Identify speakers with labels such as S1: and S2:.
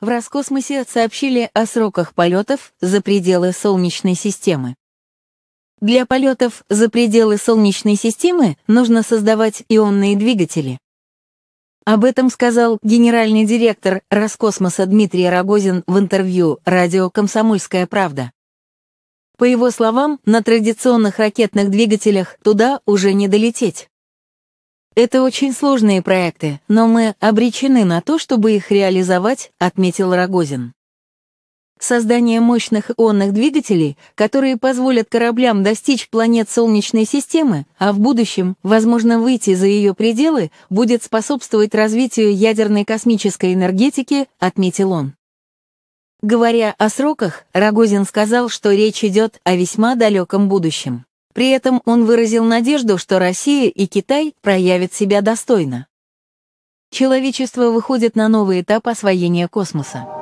S1: в Роскосмосе сообщили о сроках полетов за пределы Солнечной системы. Для полетов за пределы Солнечной системы нужно создавать ионные двигатели. Об этом сказал генеральный директор Роскосмоса Дмитрий Рогозин в интервью радио «Комсомольская правда». По его словам, на традиционных ракетных двигателях туда уже не долететь. Это очень сложные проекты, но мы обречены на то, чтобы их реализовать, отметил Рогозин. Создание мощных ионных двигателей, которые позволят кораблям достичь планет Солнечной системы, а в будущем, возможно, выйти за ее пределы, будет способствовать развитию ядерной космической энергетики, отметил он. Говоря о сроках, Рогозин сказал, что речь идет о весьма далеком будущем. При этом он выразил надежду, что Россия и Китай проявят себя достойно. Человечество выходит на новый этап освоения космоса.